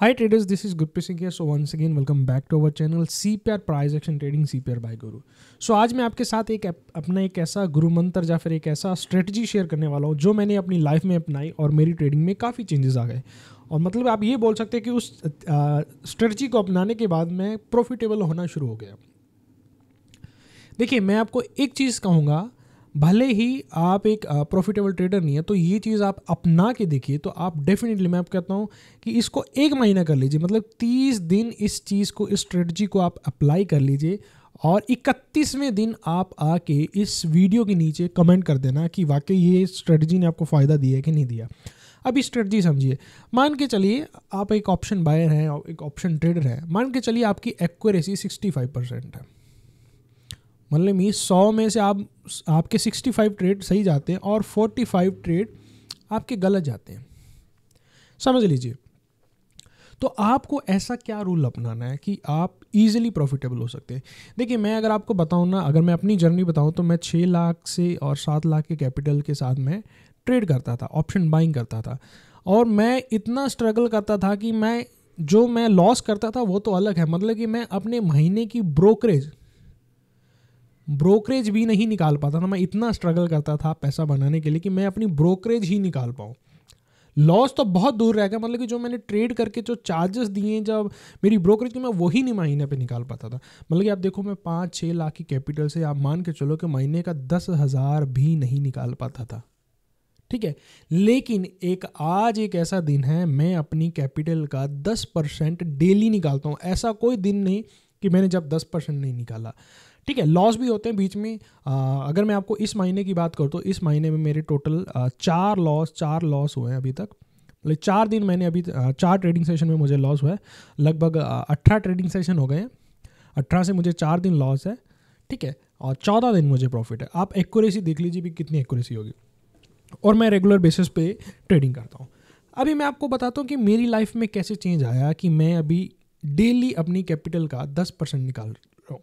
Hi traders, this is Gurpreet Singh here. So once again, welcome back to our channel CPR Price Action Trading CPR by Guru. So so, आज मैं आपके साथ एक अपना एक ऐसा गुरु मंत्र या फिर एक ऐसा स्ट्रेटजी शेयर करने वाला हूँ जो मैंने अपनी लाइफ में अपनाई और मेरी ट्रेडिंग में काफ़ी चेंजेस आ गए और मतलब आप ये बोल सकते हैं कि उस स्ट्रेटजी को अपनाने के बाद मैं प्रॉफिटेबल होना शुरू हो गया देखिए मैं आपको एक चीज़ कहूँगा भले ही आप एक प्रॉफिटेबल ट्रेडर नहीं है तो ये चीज़ आप अपना के देखिए तो आप डेफिनेटली मैं आप कहता हूँ कि इसको एक महीना कर लीजिए मतलब तीस दिन इस चीज़ को इस स्ट्रेटजी को आप अप्लाई कर लीजिए और इकतीसवें दिन आप आके इस वीडियो के नीचे कमेंट कर देना कि वाकई ये स्ट्रेटजी ने आपको फ़ायदा दिया है कि नहीं दिया अभी स्ट्रेटजी समझिए मान के चलिए आप एक ऑप्शन बायर हैं और एक ऑप्शन ट्रेडर हैं मान के चलिए आपकी एक्यूरेसी फाइव परसेंट है मतलब ये सौ में से आप आपके सिक्सटी फाइव ट्रेड सही जाते हैं और फोर्टी फाइव ट्रेड आपके गलत जाते हैं समझ लीजिए तो आपको ऐसा क्या रूल अपनाना है कि आप इजीली प्रॉफिटेबल हो सकते हैं देखिए मैं अगर आपको बताऊँ ना अगर मैं अपनी जर्नी बताऊँ तो मैं छः लाख से और सात लाख के कैपिटल के साथ मैं ट्रेड करता था ऑप्शन बाइंग करता था और मैं इतना स्ट्रगल करता था कि मैं जो मैं लॉस करता था वो तो अलग है मतलब कि मैं अपने महीने की ब्रोकरेज ब्रोकरेज भी नहीं निकाल पाता था मैं इतना स्ट्रगल करता था पैसा बनाने के लिए कि मैं अपनी ब्रोकरेज ही निकाल पाऊँ लॉस तो बहुत दूर रह गया मतलब कि जो मैंने ट्रेड करके जो चार्जेस दिए जब मेरी ब्रोकरेज की मैं वही नहीं महीने पे निकाल पाता था मतलब कि आप देखो मैं पाँच छः लाख की कैपिटल से आप मान के चलो कि महीने का दस हज़ार भी नहीं निकाल पाता था ठीक है लेकिन एक आज एक ऐसा दिन है मैं अपनी कैपिटल का दस परसेंट डेली निकालता हूँ ऐसा कोई दिन नहीं कि मैंने जब दस परसेंट नहीं निकाला ठीक है लॉस भी होते हैं बीच में आ, अगर मैं आपको इस महीने की बात करूँ तो इस महीने में मेरे टोटल चार लॉस चार लॉस हुए हैं अभी तक मतलब चार दिन मैंने अभी चार ट्रेडिंग सेशन में मुझे लॉस हुआ है लगभग अट्ठारह ट्रेडिंग सेशन हो गए हैं अट्ठारह से मुझे चार दिन लॉस है ठीक है और चौदह दिन मुझे प्रॉफिट है आप एक्यूरेसी देख लीजिए भी कितनी एक्यूरेसी होगी और मैं रेगुलर बेसिस पे ट्रेडिंग करता हूँ अभी मैं आपको बताता हूँ कि मेरी लाइफ में कैसे चेंज आया कि मैं अभी डेली अपनी कैपिटल का दस परसेंट निकाल रहा हूँ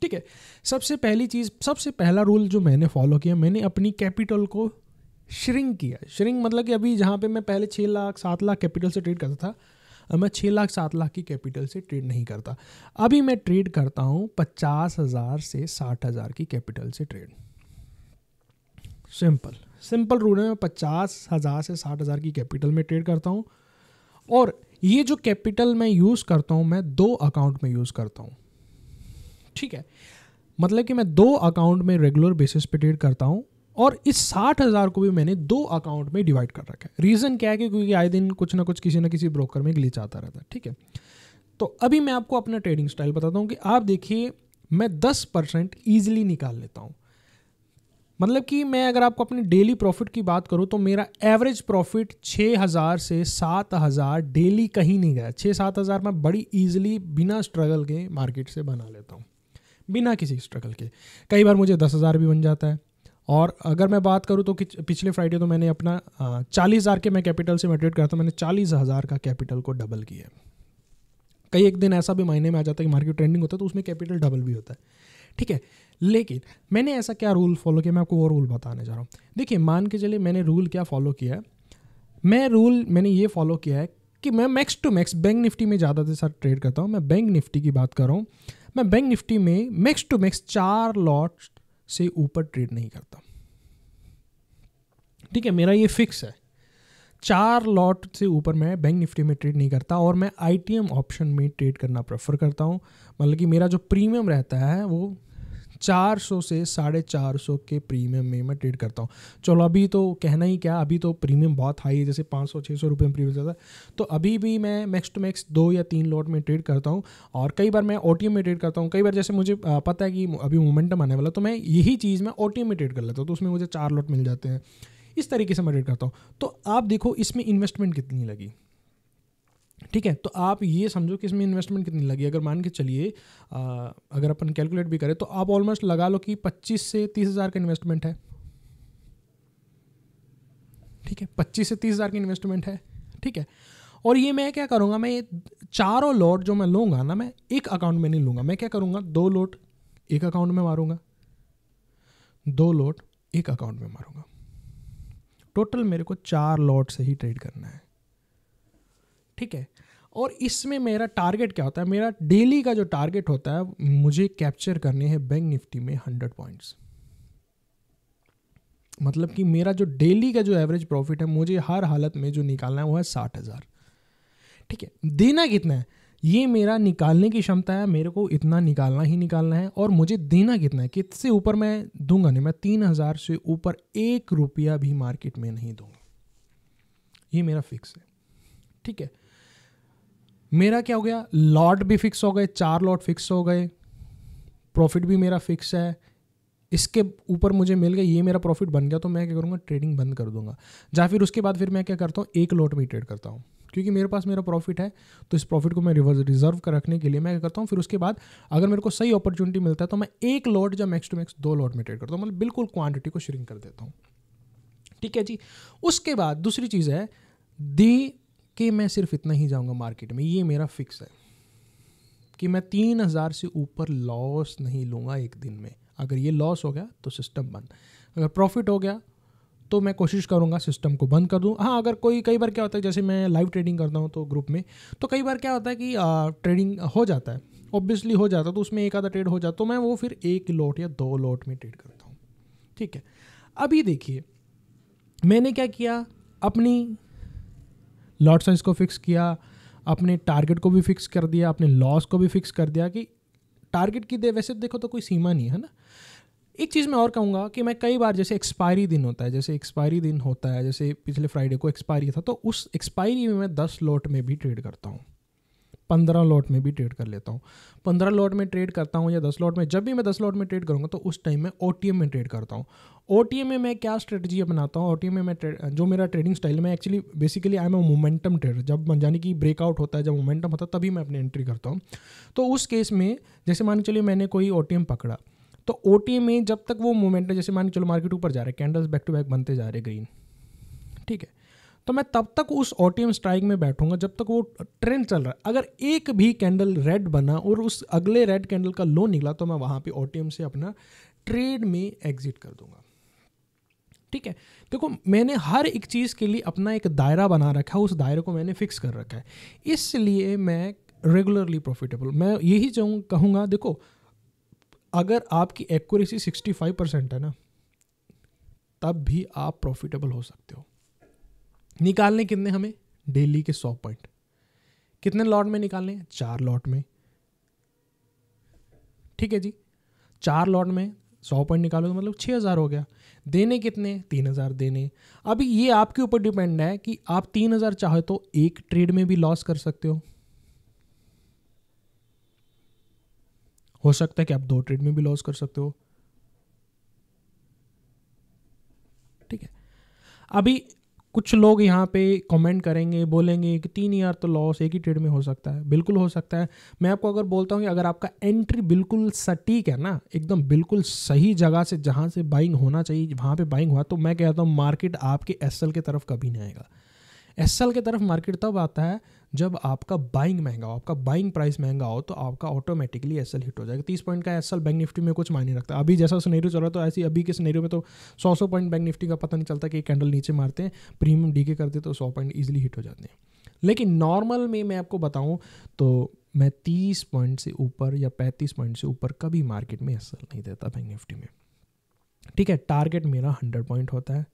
ठीक है सबसे पहली चीज़ सबसे पहला रूल जो मैंने फॉलो किया मैंने अपनी कैपिटल को श्रिंक किया श्रिंक मतलब कि अभी जहाँ पे मैं पहले छः लाख सात लाख कैपिटल से ट्रेड करता था अब मैं छः लाख सात लाख की कैपिटल से ट्रेड नहीं करता अभी मैं ट्रेड करता हूँ पचास हज़ार से साठ हज़ार की कैपिटल से ट्रेड सिंपल सिंपल रूल है मैं पचास हज़ार से साठ हज़ार की कैपिटल में ट्रेड करता हूँ और ये जो कैपिटल मैं यूज़ करता हूँ मैं दो अकाउंट में यूज़ करता हूँ ठीक है मतलब कि मैं दो अकाउंट में रेगुलर बेसिस पे ट्रेड करता हूँ और इस साठ हज़ार को भी मैंने दो अकाउंट में डिवाइड कर रखा है रीज़न क्या है कि क्योंकि आए दिन कुछ ना कुछ किसी ना किसी ब्रोकर में ग्लिच आता रहता है ठीक है तो अभी मैं आपको अपना ट्रेडिंग स्टाइल बताता हूँ कि आप देखिए मैं दस परसेंट ईजिली निकाल लेता हूँ मतलब कि मैं अगर आपको अपने डेली प्रॉफिट की बात करूँ तो मेरा एवरेज प्रॉफिट छः हज़ार से सात हज़ार डेली कहीं नहीं गया छः सात हज़ार मैं बड़ी ईजिली बिना स्ट्रगल के मार्केट से बना लेता हूँ बिना किसी स्ट्रगल के कई बार मुझे दस हज़ार भी बन जाता है और अगर मैं बात करूँ तो पिछले फ्राइडे तो मैंने अपना चालीस हज़ार के मैं कैपिटल से मेट्रेट करता हूँ मैंने चालीस हज़ार का कैपिटल को डबल किया कई एक दिन ऐसा भी मायने में आ जाता है कि मार्केट ट्रेंडिंग होता है तो उसमें कैपिटल डबल भी होता है ठीक है लेकिन मैंने ऐसा क्या रूल फॉलो किया मैं आपको वो रूल बताने जा रहा हूँ देखिए मान के चलिए मैंने रूल क्या फॉलो किया है मैं रूल मैंने ये फॉलो किया है कि मैं max to max bank Nifty में ज़्यादा से सर ट्रेड करता हूँ मैं बैंक निफ्टी की बात कर रहा हूँ मैं बैंक निफ्टी में मैक्स टू मैक्स चार लॉट से ऊपर ट्रेड नहीं करता ठीक है मेरा ये फिक्स है चार लॉट से ऊपर मैं बैंक निफ्टी में ट्रेड नहीं करता और मैं आईटीएम ऑप्शन में ट्रेड करना प्रेफर करता हूँ मतलब कि मेरा जो प्रीमियम रहता है वो चार सौ से साढ़े चार सौ के प्रीमियम में मैं ट्रेड करता हूँ चलो अभी तो कहना ही क्या अभी तो प्रीमियम बहुत हाई है जैसे पाँच सौ छः सौ रुपये में प्रीमियम ज़्यादा तो अभी भी मैं मैक्स टू मैक्स दो या तीन लॉट में ट्रेड करता हूँ और कई बार मैं ओ में ट्रेड करता हूँ कई बार जैसे मुझे पता है कि अभी मोमेंटम आने वाला तो मैं यही चीज़ मैं ओ में ट्रेड कर लेता हूँ तो उसमें मुझे चार लॉट मिल जाते हैं इस तरीके से मैं ट्रेड करता हूँ तो आप देखो इसमें इन्वेस्टमेंट कितनी लगी ठीक है तो आप ये समझो कि इसमें इन्वेस्टमेंट कितनी लगी अगर मान के चलिए अगर अपन कैलकुलेट भी करें तो आप ऑलमोस्ट लगा लो कि पच्चीस से तीस हज़ार का इन्वेस्टमेंट है ठीक है पच्चीस से तीस हज़ार की इन्वेस्टमेंट है ठीक है और ये मैं क्या करूँगा मैं ये चारों लॉट जो मैं लूँगा ना मैं एक अकाउंट में नहीं लूँगा मैं क्या करूँगा दो लॉट एक अकाउंट में मारूँगा दो लॉट एक अकाउंट में मारूँगा टोटल मेरे को चार लॉट से ही ट्रेड करना है ठीक है और इसमें मेरा टारगेट क्या होता है मेरा डेली का जो टारगेट होता है मुझे कैप्चर करने हैं बैंक निफ्टी में हंड्रेड पॉइंट्स मतलब कि मेरा जो डेली का जो एवरेज प्रॉफिट है मुझे हर हालत में जो निकालना है वो है साठ हज़ार ठीक है देना कितना है ये मेरा निकालने की क्षमता है मेरे को इतना निकालना ही निकालना है और मुझे देना कितना है कितने ऊपर मैं दूंगा नहीं मैं तीन हज़ार से ऊपर एक रुपया भी मार्केट में नहीं दूंगा ये मेरा फिक्स है ठीक है मेरा क्या हो गया लॉट भी फिक्स हो गए चार लॉट फिक्स हो गए प्रॉफिट भी मेरा फिक्स है इसके ऊपर मुझे मिल गया ये मेरा प्रॉफिट बन गया तो मैं क्या करूँगा ट्रेडिंग बंद कर दूंगा या फिर उसके बाद फिर मैं क्या करता हूँ एक लॉट में ट्रेड करता हूँ क्योंकि मेरे पास मेरा प्रॉफिट है तो इस प्रॉफिट को मैं रिवर्स रिजर्व कर रखने के लिए मैं क्या करता हूँ फिर उसके बाद अगर मेरे को सही अपॉर्चुनिटी मिलता है तो मैं एक लॉट या मैक्स टू मैक्स दो लॉट में ट्रेड करता हूँ मतलब बिल्कुल क्वांटिटी को श्रिंक कर देता हूँ ठीक है जी उसके बाद दूसरी चीज़ है दी कि मैं सिर्फ इतना ही जाऊँगा मार्केट में ये मेरा फिक्स है कि मैं तीन हज़ार से ऊपर लॉस नहीं लूँगा एक दिन में अगर ये लॉस हो गया तो सिस्टम बंद अगर प्रॉफिट हो गया तो मैं कोशिश करूँगा सिस्टम को बंद कर दूँ हाँ अगर कोई कई बार क्या होता है जैसे मैं लाइव ट्रेडिंग करता हूँ तो ग्रुप में तो कई बार क्या होता है कि आ, ट्रेडिंग हो जाता है ऑब्वियसली हो जाता है तो उसमें एक आधा ट्रेड हो जाता तो मैं वो फिर एक लॉट या दो लॉट में ट्रेड करता हूँ ठीक है अभी देखिए मैंने क्या किया अपनी लॉट साइज को फिक्स किया अपने टारगेट को भी फिक्स कर दिया अपने लॉस को भी फिक्स कर दिया कि टारगेट की दे वैसे देखो तो कोई सीमा नहीं है ना एक चीज़ मैं और कहूँगा कि मैं कई बार जैसे एक्सपायरी दिन होता है जैसे एक्सपायरी दिन होता है जैसे पिछले फ्राइडे को एक्सपायरी था तो उस एक्सपायरी में मैं दस लॉट में भी ट्रेड करता हूँ पंद्रह लॉट में भी ट्रेड कर लेता हूँ पंद्रह लॉट में ट्रेड करता हूँ या दस लॉट में जब भी मैं दस लॉट में ट्रेड करूँगा तो उस टाइम में ओ में ट्रेड करता हूँ ओ में मैं क्या स्ट्रेटजी अपनाता हूँ ओ में मैं जो मेरा ट्रेडिंग स्टाइल में actually basically I am a momentum trader जब यानी कि ब्रेकआउट होता है जब मोमेंटम होता है तभी मैं अपनी एंट्री करता हूँ तो उस केस में जैसे मान चलिए मैंने कोई ओ पकड़ा तो ओ में जब तक वो मोमेंटम जैसे मान चलो मार्केट ऊपर जा रहा है कैंडल्स बैक टू बैक बनते जा रहे ग्रीन ठीक है तो मैं तब तक उस ओटीएम स्ट्राइक में बैठूंगा जब तक वो ट्रेंड चल रहा है अगर एक भी कैंडल रेड बना और उस अगले रेड कैंडल का लो निकला तो मैं वहाँ पे ओटीएम से अपना ट्रेड में एग्जिट कर दूंगा ठीक है देखो मैंने हर एक चीज़ के लिए अपना एक दायरा बना रखा है उस दायरे को मैंने फिक्स कर रखा है इसलिए मैं रेगुलरली प्रॉफिटेबल मैं यही चाहूँ कहूँगा देखो अगर आपकी एक्यूरेसी सिक्सटी परसेंट है ना तब भी आप प्रॉफिटेबल हो सकते हो निकालने कितने हमें डेली के सौ पॉइंट कितने लॉट में निकालने चार लॉट में ठीक है जी चार लॉट में सौ पॉइंट निकालो तो मतलब छः हज़ार हो गया देने कितने तीन हज़ार देने अभी ये आपके ऊपर डिपेंड है कि आप तीन हज़ार चाहे तो एक ट्रेड में भी लॉस कर सकते हो हो सकता है कि आप दो ट्रेड में भी लॉस कर सकते हो ठीक है अभी कुछ लोग यहाँ पे कमेंट करेंगे बोलेंगे कि तीन ईयर तो लॉस एक ही ट्रेड में हो सकता है बिल्कुल हो सकता है मैं आपको अगर बोलता हूँ कि अगर आपका एंट्री बिल्कुल सटीक है ना एकदम बिल्कुल सही जगह से जहाँ से बाइंग होना चाहिए वहाँ पे बाइंग हुआ तो मैं कहता हूँ मार्केट आपके एस की तरफ कभी नहीं आएगा एस की तरफ मार्केट तब आता है जब आपका बाइंग महंगा हो आपका बाइंग प्राइस महंगा हो तो आपका ऑटोमेटिकली एस हिट हो जाएगा तीस पॉइंट का एस बैंक निफ्टी में कुछ मायने रखता है अभी जैसा स्नेरियो चल रहा तो ऐसी अभी के स्नेरियो में तो सौ सौ पॉइंट बैंक निफ्टी का पता नहीं चलता कि कैंडल नीचे मारते हैं प्रीमियम डी के करते तो सौ पॉइंट ईजिली हिट हो जाते हैं लेकिन नॉर्मल में मैं आपको बताऊँ तो मैं तीस पॉइंट से ऊपर या पैंतीस पॉइंट से ऊपर कभी मार्केट में एस नहीं देता बैंक निफ्टी में ठीक है टारगेट मेरा हंड्रेड पॉइंट होता है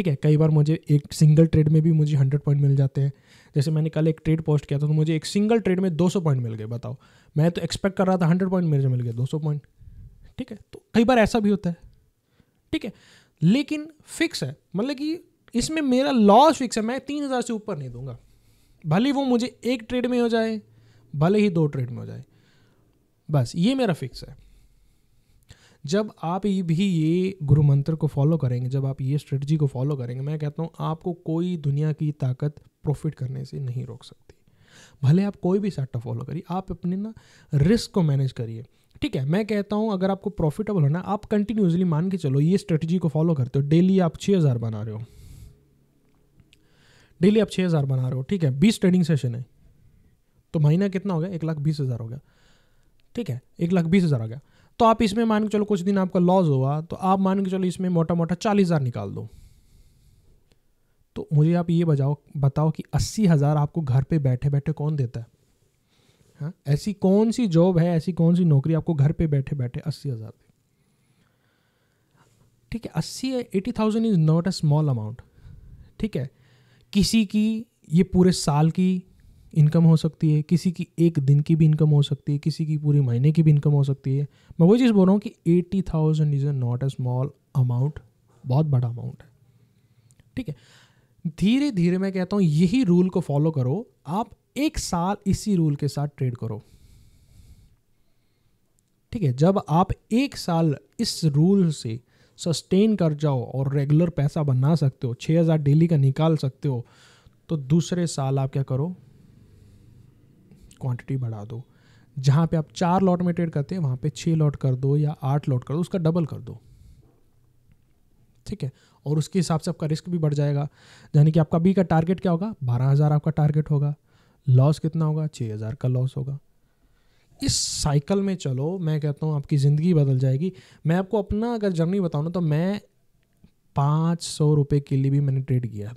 ठीक है कई बार मुझे एक सिंगल ट्रेड में भी मुझे हंड्रेड पॉइंट मिल जाते हैं जैसे मैंने कल एक ट्रेड पोस्ट किया था तो मुझे एक सिंगल ट्रेड में दो सौ पॉइंट मिल गए बताओ मैं तो एक्सपेक्ट कर रहा था हंड्रेड पॉइंट मेरे मिल गए दो सौ पॉइंट ठीक है तो कई बार ऐसा भी होता है ठीक है लेकिन फिक्स है मतलब कि इसमें मेरा लॉस फिक्स है मैं तीन हज़ार से ऊपर नहीं दूंगा भले वो मुझे एक ट्रेड में हो जाए भले ही दो ट्रेड में हो जाए बस ये मेरा फिक्स है जब आप ये भी ये गुरु मंत्र को फॉलो करेंगे जब आप ये स्ट्रेटजी को फॉलो करेंगे मैं कहता हूँ आपको कोई दुनिया की ताकत प्रॉफिट करने से नहीं रोक सकती भले आप कोई भी सेक्टर फॉलो करिए आप अपने ना रिस्क को मैनेज करिए ठीक है मैं कहता हूँ अगर आपको प्रॉफिटेबल होना आप कंटिन्यूसली मान के चलो ये स्ट्रेटजी को फॉलो करते हो डेली आप छः हज़ार बना रहे हो डेली आप छः हज़ार बना रहे हो ठीक है बीस ट्रेडिंग सेशन है तो महीना कितना हो गया एक लाख बीस हज़ार हो गया ठीक है एक लाख बीस हज़ार हो गया तो आप इसमें मान के चलो कुछ दिन आपका लॉस हुआ तो आप मान के चलो इसमें मोटा मोटा चालीस हज़ार निकाल दो तो मुझे आप ये बजाओ बताओ कि अस्सी हज़ार आपको घर पे बैठे बैठे कौन देता है हाँ ऐसी कौन सी जॉब है ऐसी कौन सी नौकरी आपको घर पे बैठे बैठे अस्सी हज़ार दे ठीक है अस्सी eighty thousand is not a small amount ठीक है किसी की ये पूरे साल की इनकम हो सकती है किसी की एक दिन की भी इनकम हो सकती है किसी की पूरे महीने की भी इनकम हो सकती है मैं वही चीज़ बोल रहा हूँ कि eighty thousand is a not a small amount बहुत बड़ा अमाउंट है ठीक है धीरे धीरे मैं कहता हूँ यही रूल को फॉलो करो आप एक साल इसी रूल के साथ ट्रेड करो ठीक है जब आप एक साल इस रूल से सस्टेन कर जाओ और रेगुलर पैसा बना सकते हो हज़ार डेली का निकाल सकते हो तो दूसरे साल आप क्या करो क्वांटिटी बढ़ा दो जहाँ पे आप चार लॉट में ट्रेड करते हैं वहाँ पे छः लॉट कर दो या आठ लॉट कर दो उसका डबल कर दो ठीक है और उसके हिसाब से आपका रिस्क भी बढ़ जाएगा यानी कि आपका बी का टारगेट क्या होगा बारह हज़ार आपका टारगेट होगा लॉस कितना होगा छः हज़ार का लॉस होगा इस साइकिल में चलो मैं कहता हूँ आपकी ज़िंदगी बदल जाएगी मैं आपको अपना अगर जर्नी बताऊँ ना तो मैं पाँच सौ रुपये के लिए भी मैंने ट्रेड किया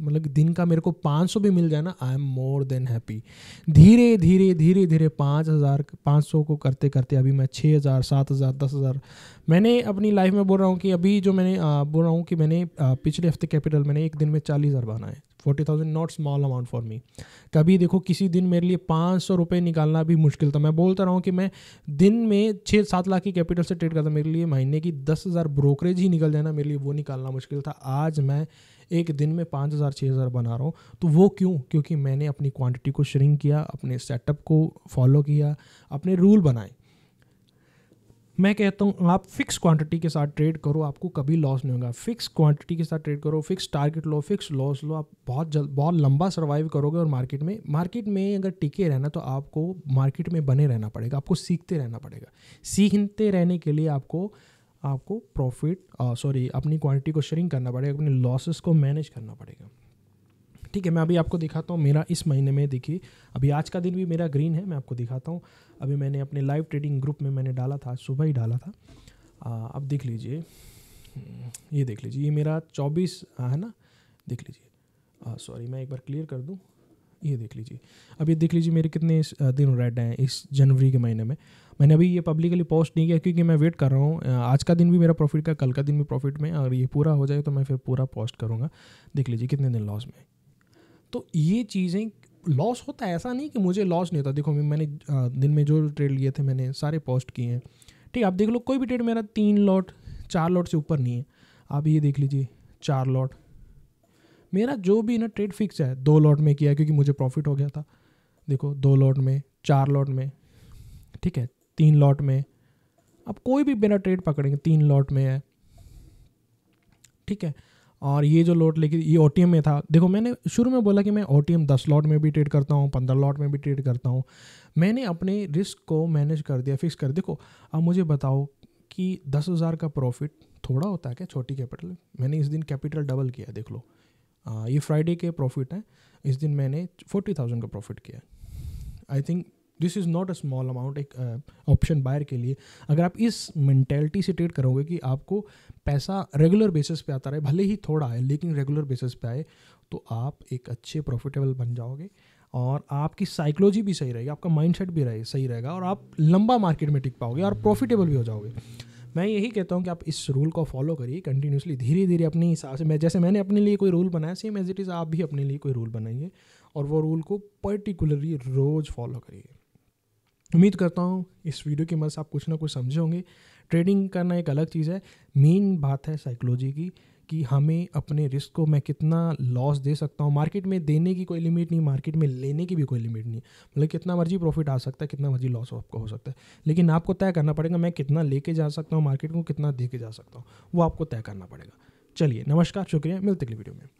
मतलब दिन का मेरे को 500 भी मिल जाए ना I am more than happy धीरे धीरे धीरे धीरे पाँच हज़ार पाँच सौ को करते करते अभी मैं छः हज़ार सात हज़ार दस हज़ार मैंने अपनी लाइफ में बोल रहा हूँ कि अभी जो मैंने बोल रहा हूँ कि मैंने पिछले हफ्ते कैपिटल मैंने एक दिन में चालीस हज़ार बनाए forty thousand not small amount for me कभी देखो किसी दिन मेरे लिए पाँच सौ रुपये निकालना भी मुश्किल था मैं बोलता रहा हूँ कि मैं दिन में छः सात लाख की कैपिटल से ट्रेड करता मेरे लिए महीने की दस हज़ार ब्रोकरेज ही निकल जाना मेरे लिए वो निकालना मुश्किल था आज मैं एक दिन में पाँच हज़ार छः हज़ार बना रहा हूँ तो वो क्यों क्योंकि मैंने अपनी क्वांटिटी को श्रिंक किया अपने सेटअप को फॉलो किया अपने रूल बनाए मैं कहता हूँ आप फिक्स क्वांटिटी के साथ ट्रेड करो आपको कभी लॉस नहीं होगा फिक्स क्वांटिटी के साथ ट्रेड करो फिक्स टारगेट लो फिक्स लॉस लो आप बहुत जल्द बहुत लंबा सर्वाइव करोगे और मार्केट में मार्केट में अगर टिके रहना तो आपको मार्केट में बने रहना पड़ेगा आपको सीखते रहना पड़ेगा सीखते रहने के लिए आपको आपको प्रॉफिट सॉरी अपनी क्वांटिटी को शेयरिंग करना पड़ेगा अपने लॉसेस को मैनेज करना पड़ेगा ठीक है मैं अभी आपको दिखाता हूँ मेरा इस महीने में देखिए अभी आज का दिन भी मेरा ग्रीन है मैं आपको दिखाता हूँ अभी मैंने अपने लाइव ट्रेडिंग ग्रुप में मैंने डाला था सुबह ही डाला था आ, अब देख लीजिए ये देख लीजिए ये मेरा चौबीस है ना देख लीजिए सॉरी मैं एक बार क्लियर कर दूँ ये देख लीजिए अब ये देख लीजिए मेरे कितने दिन रेड हैं इस जनवरी के महीने में मैंने अभी ये पब्लिकली पोस्ट नहीं किया क्योंकि मैं वेट कर रहा हूँ आज का दिन भी मेरा प्रॉफिट का कल का दिन भी प्रॉफिट में अगर ये पूरा हो जाए तो मैं फिर पूरा पोस्ट करूँगा देख लीजिए कितने दिन लॉस में तो ये चीज़ें लॉस होता है ऐसा नहीं कि मुझे लॉस नहीं होता देखो मैंने दिन में जो ट्रेड लिए थे मैंने सारे पोस्ट किए हैं ठीक है आप देख लो कोई भी ट्रेड मेरा तीन लॉट चार लॉट से ऊपर नहीं है आप ये देख लीजिए चार लॉट मेरा जो भी ना ट्रेड फिक्स है दो लॉट में किया क्योंकि मुझे प्रॉफिट हो गया था देखो दो लॉट में चार लॉट में ठीक है तीन लॉट में अब कोई भी बिना ट्रेड पकड़ेंगे तीन लॉट में है ठीक है और ये जो लॉट लेके ये ओ में था देखो मैंने शुरू में बोला कि मैं ओ टी एम दस लॉट में भी ट्रेड करता हूँ पंद्रह लॉट में भी ट्रेड करता हूँ मैंने अपने रिस्क को मैनेज कर दिया फिक्स कर देखो अब मुझे बताओ कि दस हज़ार का प्रॉफिट थोड़ा होता है क्या छोटी कैपिटल मैंने इस दिन कैपिटल डबल किया देख लो आ, ये फ्राइडे के प्रॉफिट हैं इस दिन मैंने फोर्टी थाउजेंड का प्रॉफिट किया I think this is not a small amount एक ऑप्शन uh, बायर के लिए अगर आप इस मैंटेलिटी से ट्रेड करोगे कि आपको पैसा रेगुलर बेसिस पे आता रहे भले ही थोड़ा आए लेकिन रेगुलर बेसिस पे आए तो आप एक अच्छे प्रॉफिटेबल बन जाओगे और आपकी साइकोलॉजी भी सही रहेगी आपका माइंड भी रहे सही रहेगा और आप लंबा मार्केट में टिक पाओगे और प्रॉफिटेबल भी हो जाओगे मैं यही कहता हूँ कि आप इस रूल को फॉलो करिए कंटिन्यूसली धीरे धीरे अपने हिसाब से मैं जैसे मैंने अपने लिए कोई रूल बनाया सेम एज इट इज़ आप भी अपने लिए कोई रूल बनाइए और वो रूल को पर्टिकुलरली रोज़ फॉलो करिए उम्मीद करता हूँ इस वीडियो की मदद से आप कुछ ना कुछ समझे होंगे ट्रेडिंग करना एक अलग चीज़ है मेन बात है साइकोलॉजी की कि हमें अपने रिस्क को मैं कितना लॉस दे सकता हूँ मार्केट में देने की कोई लिमिट नहीं मार्केट में लेने की भी कोई लिमिट नहीं मतलब कितना मर्जी प्रॉफिट आ सकता है कितना मर्जी लॉस आपको हो सकता है लेकिन आपको तय करना पड़ेगा मैं कितना लेके जा सकता हूँ मार्केट को कितना दे के जा सकता हूँ वो आपको तय करना पड़ेगा चलिए नमस्कार शुक्रिया मिलते अगली वीडियो में